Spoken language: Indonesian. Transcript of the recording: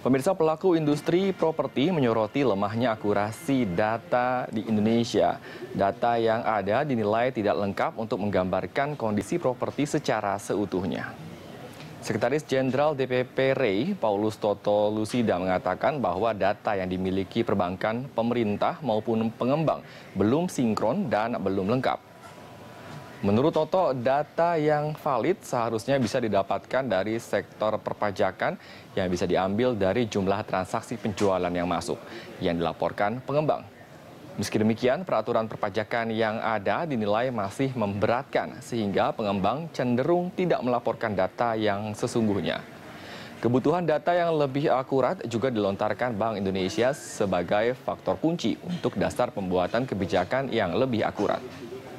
Pemirsa pelaku industri properti menyoroti lemahnya akurasi data di Indonesia. Data yang ada dinilai tidak lengkap untuk menggambarkan kondisi properti secara seutuhnya. Sekretaris Jenderal DPP Rey, Paulus Toto Lusida mengatakan bahwa data yang dimiliki perbankan, pemerintah maupun pengembang belum sinkron dan belum lengkap. Menurut Toto, data yang valid seharusnya bisa didapatkan dari sektor perpajakan yang bisa diambil dari jumlah transaksi penjualan yang masuk yang dilaporkan pengembang. Meski demikian, peraturan perpajakan yang ada dinilai masih memberatkan sehingga pengembang cenderung tidak melaporkan data yang sesungguhnya. Kebutuhan data yang lebih akurat juga dilontarkan Bank Indonesia sebagai faktor kunci untuk dasar pembuatan kebijakan yang lebih akurat.